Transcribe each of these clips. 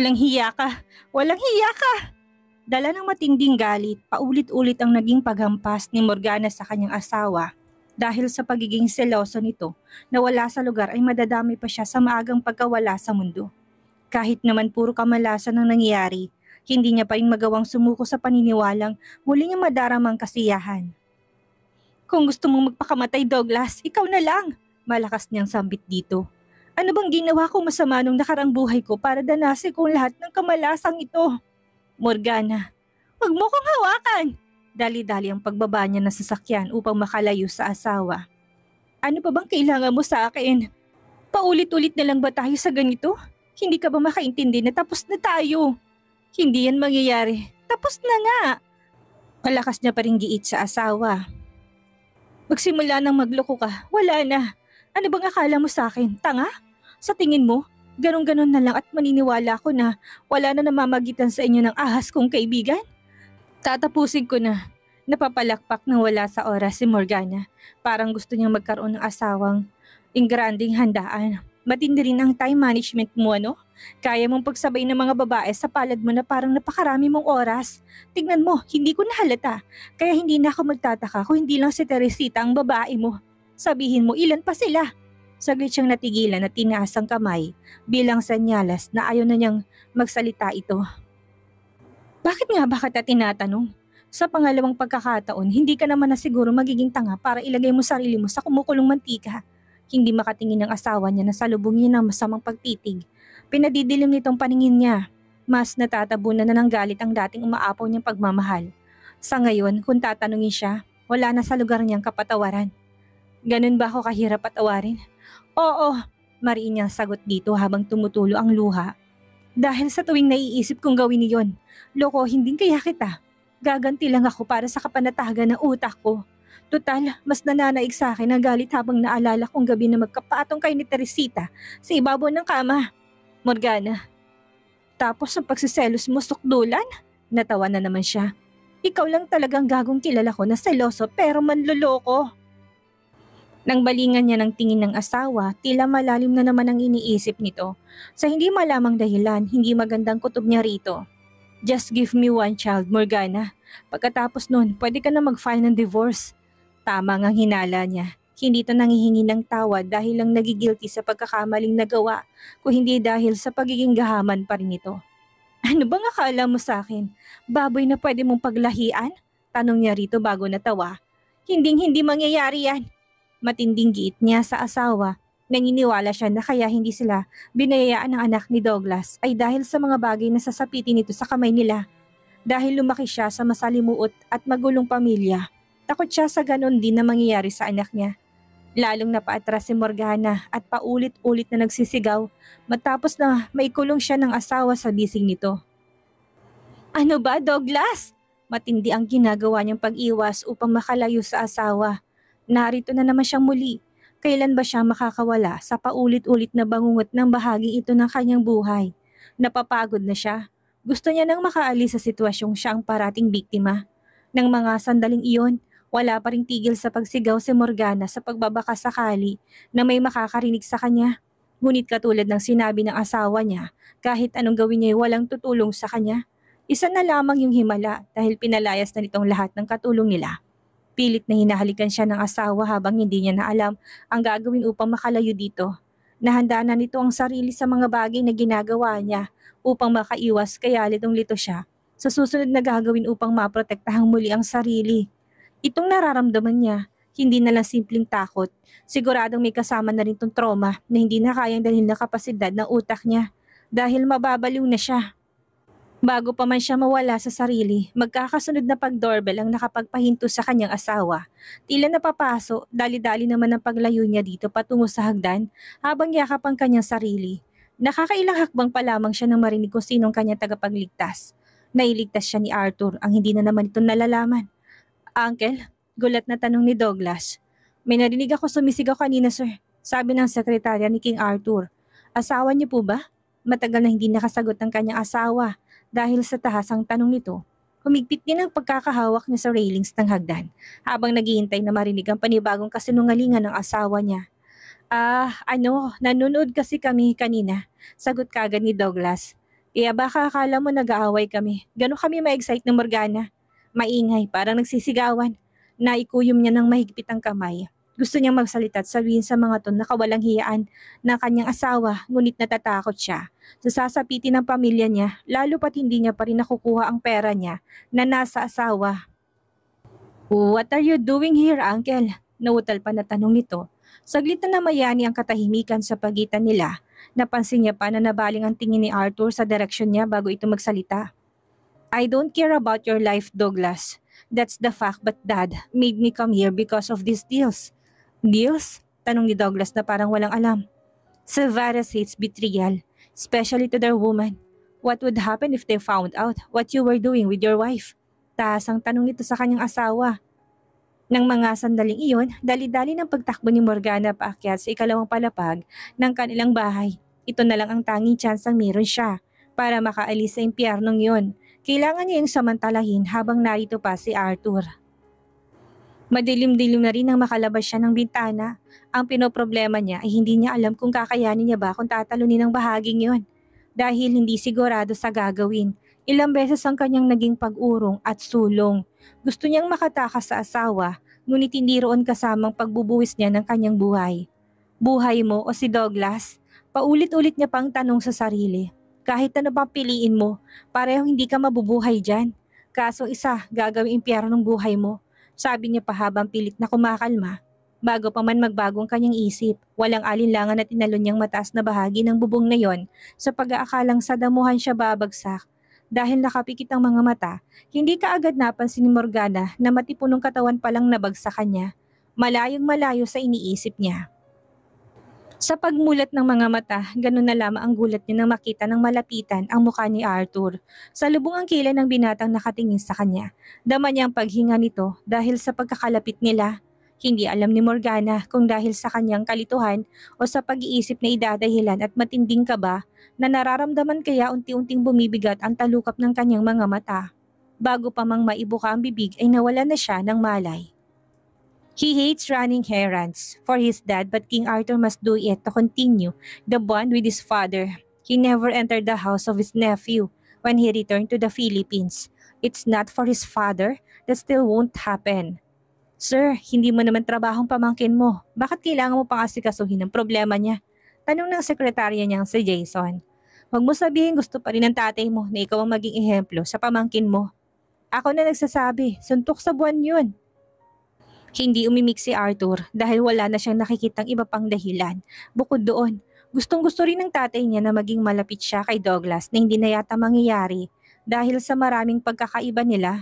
Walang hiya ka! Walang hiya ka! Dala ng matinding galit, paulit-ulit ang naging paghampas ni Morgana sa kanyang asawa dahil sa pagiging seloso nito na wala sa lugar ay madadami pa siya sa maagang pagkawala sa mundo. Kahit naman puro kamalasan ang nangyayari, hindi niya pa rin magawang sumuko sa paniniwalang muli niya madaramang kasiyahan. Kung gusto mong magpakamatay Douglas, ikaw na lang, malakas niyang sambit dito. Ano bang ginawa ko masama nung nakarang buhay ko para danase kong lahat ng kamalasang ito? Morgana, huwag mo kong hawakan! Dali-dali ang pagbaba niya ng sasakyan upang makalayo sa asawa. Ano pa bang kailangan mo sa akin? Paulit-ulit na lang ba tayo sa ganito? Hindi ka ba makaintindi na tapos na tayo? Hindi yan mangyayari. Tapos na nga! Palakas niya pa rin giit sa asawa. Magsimula nang magloko ka, wala na. Ano bang akala mo sa akin? Tanga? Sa tingin mo, ganun-ganun na lang at maniniwala ko na wala na namamagitan sa inyo ng ahas kong kaibigan? Tatapusin ko na. Napapalakpak ng wala sa oras si Morgana. Parang gusto niyang magkaroon ng asawang ingranding handaan. Matindi rin ang time management mo, ano? Kaya mong pagsabay ng mga babae sa palad mo na parang napakarami mong oras. Tignan mo, hindi ko nahalata. Kaya hindi na ako magtataka kung hindi lang si Teresita ang babae mo. Sabihin mo, ilan pa sila? Saglit siyang natigilan at tinaas ang kamay bilang sanyalas na ayaw na niyang magsalita ito. Bakit nga ba kita tinatanong? Sa pangalawang pagkakataon, hindi ka naman na siguro magiging tanga para ilagay mo sarili mo sa kumukulong mantika. Hindi makatingin ng asawa niya na salubong niya ng masamang pagtitig. Pinadidilim nitong paningin niya. Mas natatabunan na ng galit ang dating umaapaw niyang pagmamahal. Sa ngayon, kung tatanungin siya, wala na sa lugar niyang kapatawaran. Ganun ba ako kahirap at awarin? Oo, mariin niyang sagot dito habang tumutulo ang luha. Dahil sa tuwing naiisip kong gawin iyon, loko hindi kaya kita. Gaganti lang ako para sa kapanatagan ng utak ko. Tutal, mas nananaig sa akin ang galit habang naalala kong gabi na magkapaatong kay ni Teresita sa ibabaw ng kama. Morgana. Tapos ang pagsiselos mo sukdulan? Natawa na naman siya. Ikaw lang talagang gagong kilala ko na seloso pero manloloko. Nang balingan niya ng tingin ng asawa, tila malalim na naman ang iniisip nito. Sa hindi malamang dahilan, hindi magandang kutob niya rito. Just give me one child, Morgana. Pagkatapos nun, pwede ka na mag-file ng divorce. Tama ngang hinala niya. Hindi to nangihingi ng tawad dahil lang nagigilty sa pagkakamaling nagawa, kung hindi dahil sa pagiging gahaman pa rin ito. Ano bang akala mo sa akin? Baboy na pwede mong paglahian? Tanong niya rito bago natawa. Hinding hindi mangyayari yan matinding giit niya sa asawa. Nanginiwala siya na kaya hindi sila binayayaan ng anak ni Douglas ay dahil sa mga bagay na sasapitin nito sa kamay nila. Dahil lumaki siya sa masalimuot at magulong pamilya, takot siya sa ganon din na mangyayari sa anak niya. Lalong napaatras si Morgana at paulit-ulit na nagsisigaw matapos na maikulong siya ng asawa sa bising nito. Ano ba, Douglas? Matindi ang ginagawa niyang pag-iwas upang makalayo sa asawa. Narito na naman siyang muli. Kailan ba siya makakawala sa paulit-ulit na bangungot ng bahagi ito ng kanyang buhay? Napapagod na siya. Gusto niya nang makaalis sa sitwasyong siya ang parating biktima. Nang mga sandaling iyon, wala pa ring tigil sa pagsigaw si Morgana sa pagbabaka sakali na may makakarinig sa kanya. Ngunit katulad ng sinabi ng asawa niya, kahit anong gawin niya walang tutulong sa kanya. Isa na lamang yung himala dahil pinalayas na nitong lahat ng katulong nila. Pilit na hinahalikan siya ng asawa habang hindi niya na alam ang gagawin upang makalayo dito. Nahanda na nito ang sarili sa mga bagay na ginagawa niya upang makaiwas kaya litong-lito siya sa susunod na gagawin upang maprotektahang muli ang sarili. Itong nararamdaman niya, hindi na lang simpleng takot. Siguradong may kasama na rin tong trauma na hindi na kayang dalhin na kapasidad ng utak niya dahil mababaliw na siya. Bago pa man siya mawala sa sarili, magkakasunod na pag-doorbell ang nakapagpahinto sa kanyang asawa. Tila napapaso, dali-dali naman ang paglayo niya dito patungo sa hagdan habang yakap ang kanyang sarili. Nakakailang hakbang pa lamang siya nang marinig kung sinong kanyang tagapagligtas. Nailigtas siya ni Arthur ang hindi na naman ito nalalaman. Uncle, gulat na tanong ni Douglas. May narinig ako sumisigaw kanina sir, sabi ng sekretarya ni King Arthur. Asawa niyo po ba? Matagal na hindi nakasagot ng kanyang asawa dahil sa tahasang tanong nito, humigpit din ang pagkakahawak niya sa railings ng hagdan habang naghihintay na marinig ang panibagong kasinungalingan ng asawa niya. Ah, ano, nanonood kasi kami kanina, sagot kagad ni Douglas. Kaya baka akala mo nag-aaway kami. Ganon kami ma-excite ng Morgana. Maingay, parang nagsisigawan. Naikuyom niya ng mahigpit ang kamay. Gusto niyang magsalita at sabihin sa mga to na kawalang hiyaan na kanyang asawa ngunit natatakot siya. Sasasapitin ng pamilya niya lalo pat hindi niya pa rin nakukuha ang pera niya na nasa asawa. Oh, what are you doing here, Uncle? Nautal pa na tanong nito. Saglit na namayani ang katahimikan sa pagitan nila. Napansin niya pa na nabaling ang tingin ni Arthur sa direksyon niya bago ito magsalita. I don't care about your life, Douglas. That's the fact but dad made me come here because of these deals. Deals? Tanong ni Douglas na parang walang alam. Silvares hates betrayal, especially to their woman. What would happen if they found out what you were doing with your wife? Taas ang tanong nito sa kanyang asawa. Nang mga sandaling iyon, dali-dali ng pagtakbo ni Morgana paakyat sa ikalawang palapag ng kanilang bahay. Ito na lang ang tanging chance ang meron siya para makaalis sa impyernong yon. Kailangan niya yung samantalahin habang narito pa si Arthur. Madilim-dilim na rin nang makalabas siya ng bintana. Ang pinoproblema niya ay hindi niya alam kung kakayanin niya ba kung tatalunin ang bahaging yon. Dahil hindi sigurado sa gagawin, ilang beses ang kanyang naging pag-urong at sulong. Gusto niyang makatakas sa asawa, ngunit hindi roon kasamang pagbubuwis niya ng kanyang buhay. Buhay mo o si Douglas? Paulit-ulit niya pang tanong sa sarili. Kahit ano pang piliin mo, parehong hindi ka mabubuhay dyan. Kaso isa, gagawin impyero ng buhay mo. Sabi niya pa habang pilit na kumakalma. Bago pa man magbagong ang kanyang isip, walang alinlangan at inalon niyang mataas na bahagi ng bubong na yon sa pag-aakalang sadamuhan siya babagsak. Dahil nakapikit ang mga mata, hindi kaagad napansin ni Morgana na matipunong katawan palang nabagsak kanya. Malayong malayo sa iniisip niya. Sa pagmulat ng mga mata, ganun na lamang ang gulat niya nang makita ng malapitan ang mukha ni Arthur. Sa lubong ang kilay ng binatang nakatingin sa kanya. Dama niya ang paghinga nito dahil sa pagkakalapit nila. Hindi alam ni Morgana kung dahil sa kanyang kalituhan o sa pag-iisip na idadahilan at matinding kaba na nararamdaman kaya unti-unting bumibigat ang talukap ng kanyang mga mata. Bago pa mang maibuka ang bibig ay nawala na siya ng malay. He hates running errands for his dad, but King Arthur must do it to continue the bond with his father. He never entered the house of his nephew when he returned to the Philippines. It's not for his father, that still won't happen. Sir, hindi mo naman trabahong pamangkin mo. Bakit kailangan mo pang asikasuhin ang problema niya? Tanong ng sekretarya niya si Jason. Huwag mo sabihin gusto pa rin ng tatay mo na ikaw ang maging ehemplo sa pamangkin mo. Ako na nagsasabi, suntok sa buwan yun. Hindi umimik si Arthur dahil wala na siyang nakikitang iba pang dahilan. Bukod doon, gustong gusto rin ng tatay niya na maging malapit siya kay Douglas na hindi na yata mangyayari dahil sa maraming pagkakaiba nila.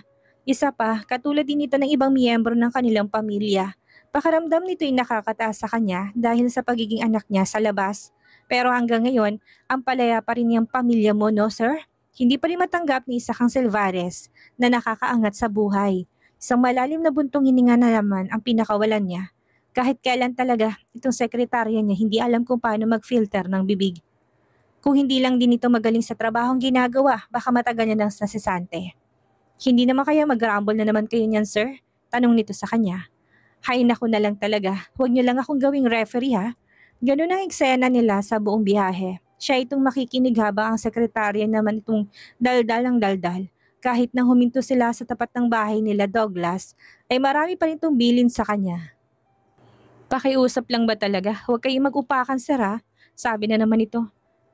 Isa pa, katulad din ito ng ibang miyembro ng kanilang pamilya. Pakaramdam nito ay nakakataas sa kanya dahil sa pagiging anak niya sa labas. Pero hanggang ngayon, ang palaya pa rin niyang pamilya mo, no sir? Hindi pa rin matanggap ni isa kang Silvares na nakakaangat sa buhay. Isang malalim na buntong hininga na naman ang pinakawalan niya. Kahit kailan talaga, itong sekretarya niya hindi alam kung paano mag-filter ng bibig. Kung hindi lang din ito magaling sa trabahong ginagawa, baka matagal niya ng nasesante. Hindi naman kaya mag-rumble na naman kayo niyan, sir? Tanong nito sa kanya. Hay nako na lang talaga, huwag niyo lang akong gawing referee ha. Ganun ang eksena nila sa buong biyahe. Siya itong makikinig habang ang sekretarya naman itong daldal ang daldal. Kahit na huminto sila sa tapat ng bahay nila Douglas, ay marami pa rin tumbilin sa kanya. Pakiusap lang ba talaga? Huwag kayong mag-upakan, sir ha? Sabi na naman ito.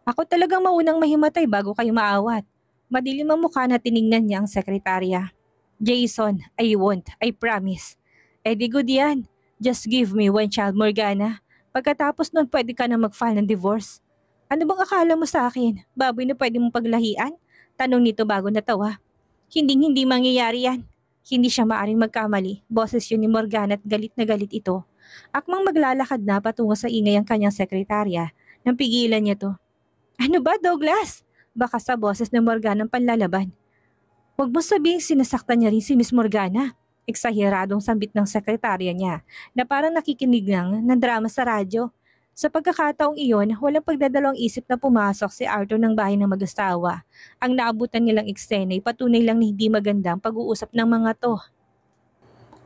Ako talagang maunang mahimatay bago kayo maawat. Madilim ang mukha na tiningnan niya ang sekretarya. Jason, I won't. I promise. Eh di good yan. Just give me one child, Morgana. Pagkatapos nun, pwede ka na mag-file ng divorce. Ano bang akala mo sa akin? Baboy na pwede mong paglahian? Tanong nito bago natawa. Hinding-hindi mangyayari yan. Hindi siya maaring magkamali. Boses yun ni Morgana at galit na galit ito. Akmang maglalakad na patungo sa ingay ang kanyang sekretarya. Nang pigilan niya to. Ano ba, Douglas? Baka sa boses ni Morgana ang panlalaban. Huwag mo sabihing sinasaktan niya rin si Miss Morgana. Eksaheradong sambit ng sekretarya niya na parang nakikinig lang ng drama sa radyo sa pagkakataong iyon, walang pagdadalawang isip na pumasok si Arthur ng bahay ng mag-asawa. Ang naabutan nilang eksena ay patunay lang na hindi magandang pag-uusap ng mga to.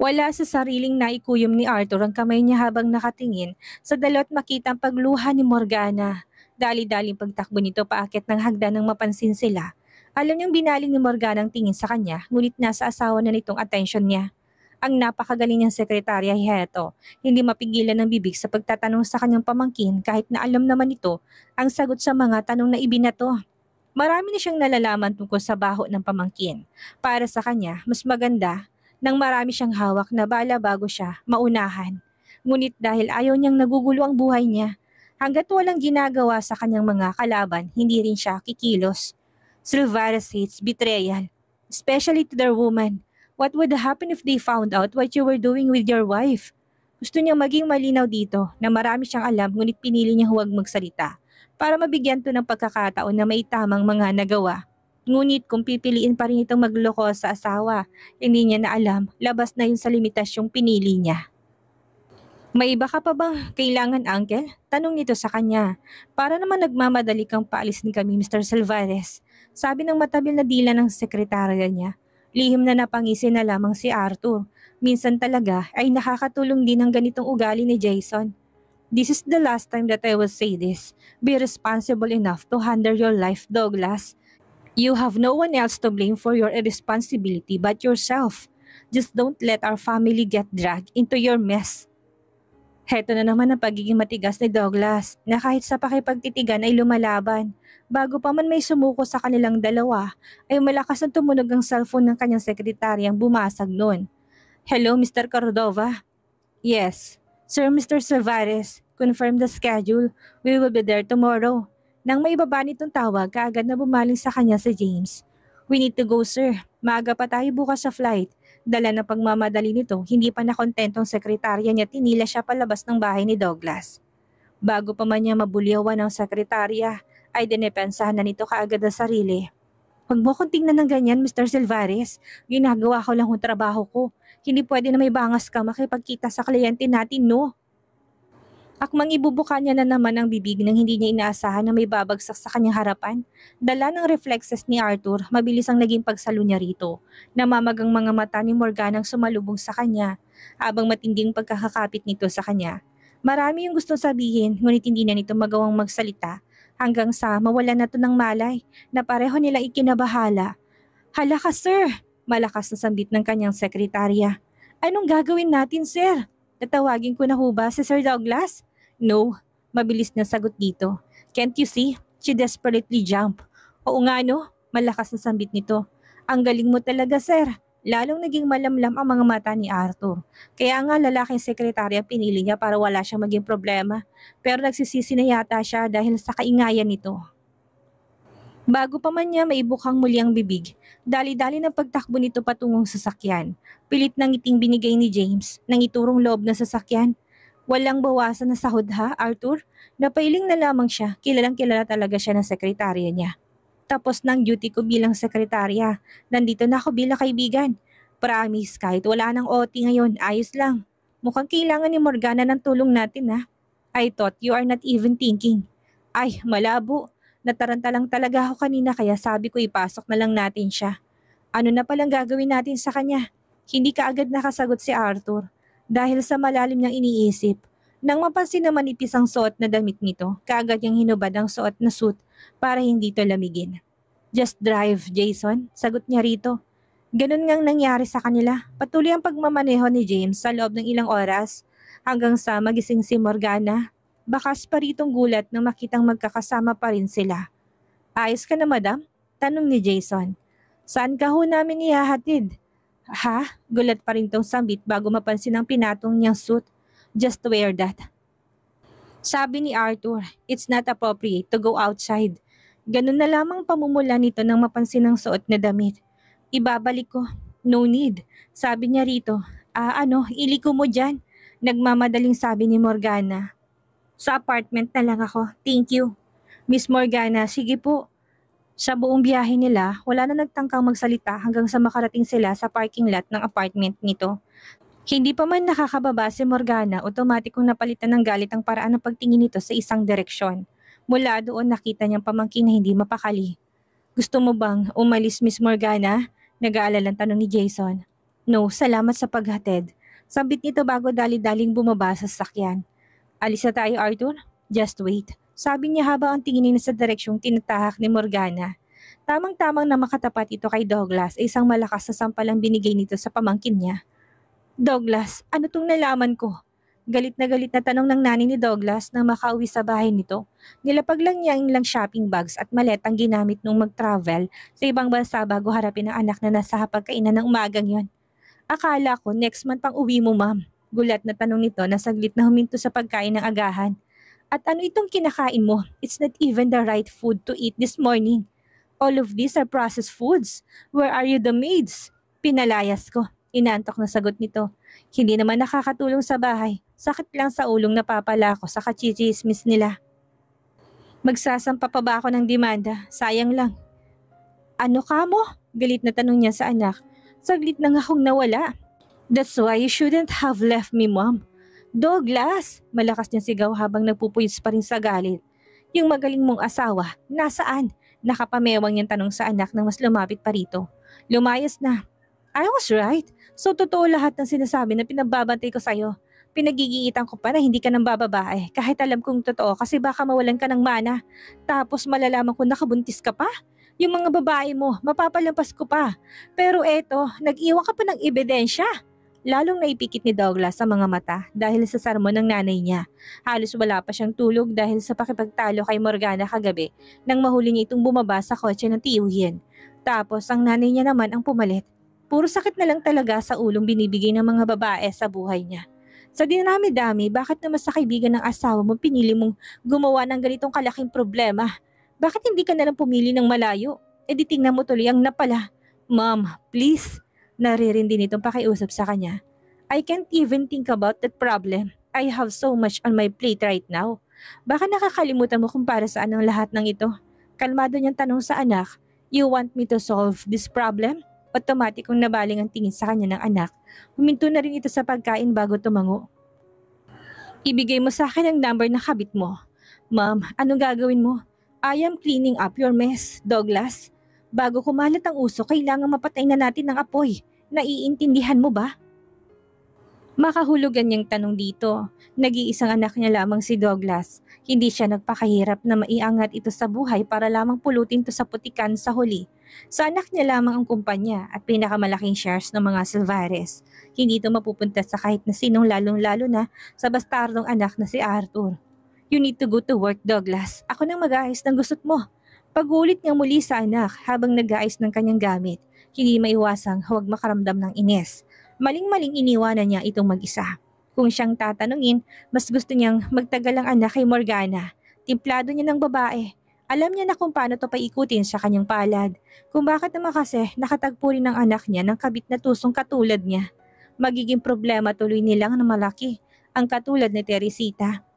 Wala sa sariling naikuyom ni Arthur ang kamay niya habang nakatingin sa dalot makita ang pagluha ni Morgana. Dali-daling pagtakbo nito paakit ng hagdan nang mapansin sila. Alam niyang binaling ni Morgana ang tingin sa kanya, ngunit nasa asawa na nitong atensyon niya. Ang napakagaling niyang sekretarya Heto, hindi mapigilan ng bibig sa pagtatanong sa kanyang pamangkin kahit na alam naman ito ang sagot sa mga tanong na ibinato. Marami na siyang nalalaman tungkol sa baho ng pamangkin. Para sa kanya, mas maganda nang marami siyang hawak na bala bago siya maunahan. Ngunit dahil ayaw niyang nagugulo ang buhay niya, hanggat walang ginagawa sa kanyang mga kalaban, hindi rin siya kikilos. Silvares hates betrayal, especially to their woman. What would happen if they found out what you were doing with your wife? Gusto niyang maging malinaw dito na marami siyang alam ngunit pinili niya huwag magsalita para mabigyan to ng pagkakataon na may tamang mga nagawa. Ngunit kung pipiliin pa rin itong magloko sa asawa, hindi niya na alam, labas na yun sa limitasyong pinili niya. May iba ka pa bang kailangan, Uncle? Tanong nito sa kanya. Para naman nagmamadali kang paalisin kami, Mr. Salvares. Sabi ng matabil na dila ng sekretarya niya Lihim na napangisi na lamang si Arthur. Minsan talaga ay nakakatulong din ang ganitong ugali ni Jason. This is the last time that I will say this. Be responsible enough to handle your life, Douglas. You have no one else to blame for your irresponsibility but yourself. Just don't let our family get dragged into your mess. Heto na naman ang pagiging matigas ni Douglas na kahit sa pakipagtitigan ay lumalaban. Bago pa man may sumuko sa kanilang dalawa, ay malakas ang tumunog ang cellphone ng kanyang sekretaryang bumasag noon. Hello, Mr. Cordova. Yes, Sir Mr. Savares, confirm the schedule. We will be there tomorrow. Nang may baba nitong tawag, kaagad na bumaling sa kanya si James. We need to go, sir. Maaga pa tayo bukas sa flight dala ng pagmamadali nito, hindi pa nakontentong sekretarya niya tinila siya palabas ng bahay ni Douglas. Bago pa man niya mabulyawan ng sekretarya, ay dinepensahan na nito kaagad ang sarili. Huwag mo kong tingnan ng ganyan, Mr. Silvares. Ginagawa ko lang ang trabaho ko. Hindi pwede na may bangas ka makipagkita sa kliyente natin, no? Akmang ibubuka niya na naman ang bibig nang hindi niya inaasahan na may babagsak sa kanyang harapan. Dala ng reflexes ni Arthur, mabilis ang naging pagsalo niya rito. Namamagang mga mata ni Morgan ang sumalubong sa kanya, abang matinding pagkakakapit nito sa kanya. Marami yung gustong sabihin, ngunit hindi na nito magawang magsalita hanggang sa mawala na to ng malay na pareho nila ikinabahala. Hala sir! Malakas na sambit ng kanyang sekretarya. Anong gagawin natin, sir? Tatawagin ko na ho ba si Sir Douglas? No, mabilis na sagot dito. Can't you see? She desperately jump. Oo nga no, malakas na sambit nito. Ang galing mo talaga, sir. Lalong naging malamlam ang mga mata ni Arthur. Kaya nga lalaking sekretarya pinili niya para wala siyang maging problema. Pero nagsisisi na yata siya dahil sa kaingayan nito. Bago pa man niya maibukang muli ang bibig, dali-dali ng pagtakbo nito patungong sasakyan. Pilit ng iting binigay ni James nang iturong loob ng sasakyan Walang bawasan na sahod ha, Arthur? Napailing na lamang siya, kilalang kilala talaga siya ng sekretarya niya. Tapos ng duty ko bilang sekretarya, nandito na ako bilang kaibigan. Promise, kahit wala nang OT ngayon, ayos lang. Mukhang kailangan ni Morgana ng tulong natin ha. I thought you are not even thinking. Ay, malabo. Nataranta lang talaga ako kanina kaya sabi ko ipasok na lang natin siya. Ano na palang gagawin natin sa kanya? Hindi ka agad nakasagot si Arthur dahil sa malalim niyang iniisip. Nang mapansin naman manipis ang suot na damit nito, kaagad niyang hinubad ang suot na suit para hindi to lamigin. Just drive, Jason, sagot niya rito. Ganun ngang nangyari sa kanila. Patuloy ang pagmamaneho ni James sa loob ng ilang oras hanggang sa magising si Morgana. Bakas pa ritong gulat nang makitang magkakasama pa rin sila. Ayos ka na, madam? Tanong ni Jason. Saan ka ho namin ihahatid? Ha? Gulat pa rin tong sambit bago mapansin ang pinatong niyang suit. Just wear that. Sabi ni Arthur, it's not appropriate to go outside. Ganun na lamang pamumula nito nang mapansin ang suot na damit. Ibabalik ko. No need. Sabi niya rito, ah ano, iliko mo dyan. Nagmamadaling sabi ni Morgana. Sa apartment na lang ako. Thank you. Miss Morgana, sige po. Sa buong biyahe nila, wala na nagtangkang magsalita hanggang sa makarating sila sa parking lot ng apartment nito. Hindi pa man nakakababa si Morgana, otomatikong napalitan ng galit ang paraan ng pagtingin nito sa isang direksyon. Mula doon nakita niyang pamangkin na hindi mapakali. Gusto mo bang umalis Miss Morgana? Nag-aalalang tanong ni Jason. No, salamat sa paghatid. Sabit nito bago dali-daling bumaba sa sakyan. Alis na tayo Arthur? Just wait. Sabi niya habang ang tingin niya sa direksyong tinatahak ni Morgana. Tamang-tamang na makatapat ito kay Douglas ay isang malakas na sampalang binigay nito sa pamangkin niya. Douglas, ano tong nalaman ko? Galit na galit na tanong ng nani ni Douglas nang makauwi sa bahay nito. Nilapag lang niya ang ilang shopping bags at maletang ginamit nung mag-travel sa ibang bansa bago harapin ang anak na nasa hapagkainan ng umagang yon. Akala ko next month pang uwi mo ma'am. Gulat na tanong nito na saglit na huminto sa pagkain ng agahan. At ano itong kinakain mo? It's not even the right food to eat this morning. All of these are processed foods. Where are you the maids? Pinalayas ko. Inantok na sagot nito. Hindi naman nakakatulong sa bahay. Sakit lang sa ulong papala ko sa kachichismis nila. Magsasampa pa ba ako ng demanda? Sayang lang. Ano ka mo? Galit na tanong niya sa anak. Saglit nang akong nawala. That's why you shouldn't have left me, mom. Douglas! Malakas niyang sigaw habang nagpupuyos pa rin sa galit. Yung magaling mong asawa, nasaan? Nakapamewang niyang tanong sa anak nang mas lumapit pa rito. Lumayas na. I was right. So totoo lahat ng sinasabi na pinagbabantay ko sa'yo. Pinagigiitan ko pa na hindi ka nang bababae kahit alam kong totoo kasi baka mawalan ka ng mana. Tapos malalaman ko nakabuntis ka pa? Yung mga babae mo, mapapalampas ko pa. Pero eto, nag-iwan ka pa ng ebidensya. Lalong naipikit ni Douglas ang mga mata dahil sa sarmon ng nanay niya. Halos wala pa siyang tulog dahil sa pakipagtalo kay Morgana kagabi nang mahuli niya itong bumaba sa kotse ng tiyuhin. Tapos ang nanay niya naman ang pumalit. Puro sakit na lang talaga sa ulong binibigay ng mga babae sa buhay niya. Sa dinami-dami, bakit naman sa kaibigan ng asawa mo pinili mong gumawa ng ganitong kalaking problema? Bakit hindi ka nalang pumili ng malayo? E di tingnan mo tuloy ang napala. Ma'am, please, Naririndi nitong pakiusap sa kanya. I can't even think about that problem. I have so much on my plate right now. Baka nakakalimutan mo kung para saan ang lahat ng ito. Kalmado niyang tanong sa anak, You want me to solve this problem? Otomatikong nabaling ang tingin sa kanya ng anak. Huminto na rin ito sa pagkain bago tumango. Ibigay mo sa akin ang number na kabit mo. Ma'am, anong gagawin mo? I am cleaning up your mess, Douglas. Bago kumalat ang uso, kailangang mapatay na natin ang apoy. Naiintindihan mo ba? Makahulugan niyang tanong dito. Nag-iisang anak niya lamang si Douglas. Hindi siya nagpakahirap na maiangat ito sa buhay para lamang pulutin to sa putikan sa huli. Sa anak niya lamang ang kumpanya at pinakamalaking shares ng mga Silvares. Hindi ito mapupunta sa kahit na sinong lalong-lalo na sa bastardong anak na si Arthur. You need to go to work, Douglas. Ako nang mag-aayos ng gusto mo. Pagulit nga muli sa anak habang nag-aayos ng kanyang gamit. Hindi maiwasang huwag makaramdam ng ines. Maling-maling iniwanan niya itong mag-isa. Kung siyang tatanungin, mas gusto niyang magtagal ang anak kay Morgana. Timplado niya ng babae. Alam niya na kung paano to paikutin sa kanyang palad. Kung bakit naman kasi nakatagpo rin ang anak niya ng kabit na tusong katulad niya. Magiging problema tuloy nilang na malaki ang katulad ni Teresita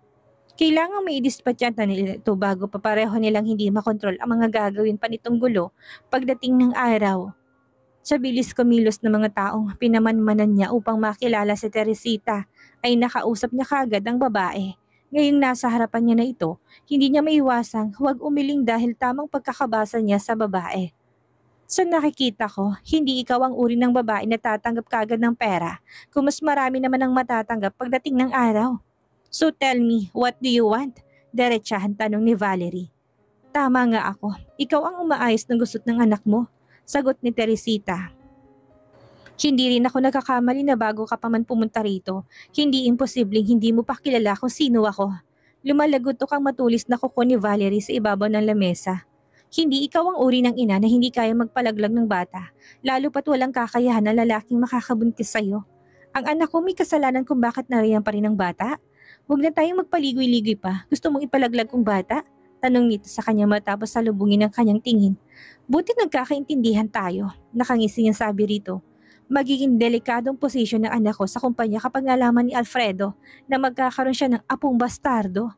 kailangan may idispatsyanta nila ito bago pa pareho nilang hindi makontrol ang mga gagawin pa nitong gulo pagdating ng araw. Sa bilis kumilos ng mga taong pinamanmanan niya upang makilala si Teresita ay nakausap niya kagad ang babae. Ngayong nasa harapan niya na ito, hindi niya maiwasang huwag umiling dahil tamang pagkakabasa niya sa babae. Sa nakikita ko, hindi ikaw ang uri ng babae na tatanggap kagad ng pera kung mas marami naman ang matatanggap pagdating ng araw. So tell me, what do you want? Diretsahan tanong ni Valerie. Tama nga ako. Ikaw ang umaayos ng gusto ng anak mo. Sagot ni Teresita. Hindi rin ako nagkakamali na bago ka pa man pumunta rito. Hindi imposibleng hindi mo pa kilala kung sino ako. Lumalagot to kang matulis na kuko ni Valerie sa ibabaw ng lamesa. Hindi ikaw ang uri ng ina na hindi kaya magpalaglag ng bata, lalo pat walang kakayahan na lalaking makakabuntis sa'yo. Ang anak ko may kasalanan kung bakit nariyan pa rin ang bata. Huwag na tayong magpaligoy-ligoy pa. Gusto mong ipalaglag kong bata? Tanong nito sa kanya matapos salubungin ang kanyang tingin. Buti nagkakaintindihan tayo. Nakangisi niya sabi rito. Magiging delikadong posisyon ng anak ko sa kumpanya kapag nalaman ni Alfredo na magkakaroon siya ng apong bastardo.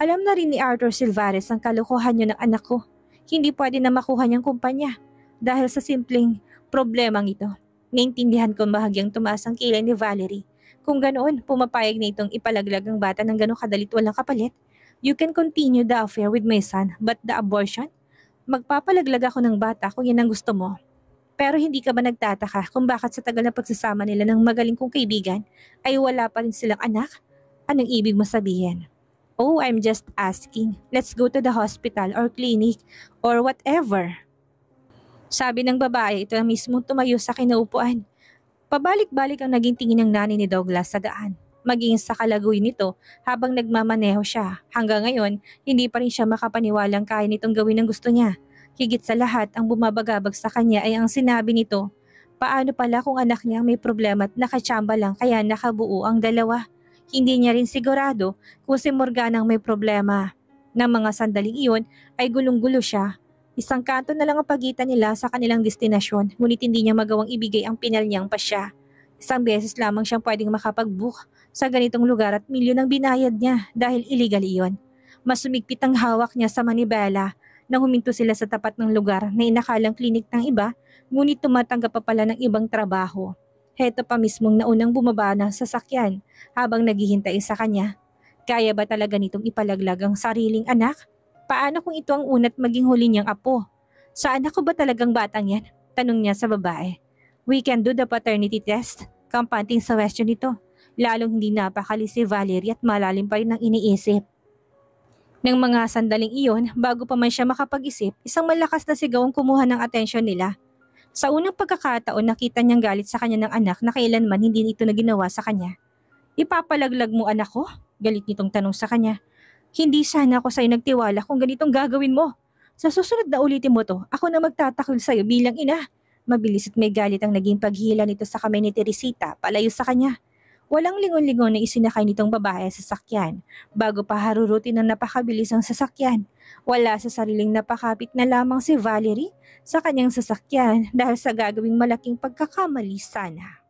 Alam na rin ni Arthur Silvares ang kalokohan niyo ng anak ko. Hindi pwede na makuha niyang kumpanya dahil sa simpleng problemang ito. Naintindihan ko bahagyang tumaas ang kilay ni Valerie kung ganoon, pumapayag na itong ipalaglag ang bata ng ganong kadalit walang kapalit. You can continue the affair with my son, but the abortion? Magpapalaglag ako ng bata kung yan ang gusto mo. Pero hindi ka ba nagtataka kung bakit sa tagal na pagsasama nila ng magaling kong kaibigan ay wala pa rin silang anak? Anong ibig mo sabihin? Oh, I'm just asking. Let's go to the hospital or clinic or whatever. Sabi ng babae, ito na mismo tumayo sa kinaupuan. Pabalik-balik ang naging tingin ng nanay ni Douglas sa daan. Maging sa kalagoy nito habang nagmamaneho siya. Hanggang ngayon, hindi pa rin siya makapaniwalang kaya nitong gawin ang gusto niya. Higit sa lahat, ang bumabagabag sa kanya ay ang sinabi nito. Paano pala kung anak niya may problema at nakachamba lang kaya nakabuo ang dalawa? Hindi niya rin sigurado kung si ang may problema. Nang mga sandaling iyon ay gulong-gulo siya Isang kanto na lang ang pagitan nila sa kanilang destinasyon, ngunit hindi niya magawang ibigay ang pinal niyang pa siya. Isang beses lamang siyang pwedeng makapag-book sa ganitong lugar at milyon ang binayad niya dahil illegal iyon. Mas sumigpit ang hawak niya sa manibela nang huminto sila sa tapat ng lugar na inakalang klinik ng iba, ngunit tumatanggap pa pala ng ibang trabaho. Heto pa mismong naunang bumaba ng sasakyan habang naghihintay sa kanya. Kaya ba talaga nitong ipalaglag ang sariling anak? Paano kung ito ang una't maging huli niyang apo? Saan ko ba talagang batang yan? Tanong niya sa babae. We can do the paternity test. Kampanting sa question nito. Lalong hindi napakali si Valerie at malalim pa rin ang iniisip. Nang mga sandaling iyon, bago pa man siya makapag-isip, isang malakas na sigaw ang kumuha ng atensyon nila. Sa unang pagkakataon, nakita niyang galit sa kanya ng anak na kailanman hindi ito na ginawa sa kanya. Ipapalaglag mo anak ko? Galit nitong tanong sa kanya. Hindi sana ako sa'yo nagtiwala kung ganitong gagawin mo. Sa susunod na ulitin mo to, ako na magtatakwil sa'yo bilang ina. Mabilis at may galit ang naging paghila nito sa kamay ni Teresita palayo sa kanya. Walang lingon-lingon na isinakay nitong babae sa sasakyan bago pa harurutin ang napakabilis ang sasakyan. Wala sa sariling napakapit na lamang si Valerie sa kanyang sasakyan dahil sa gagawing malaking pagkakamali sana.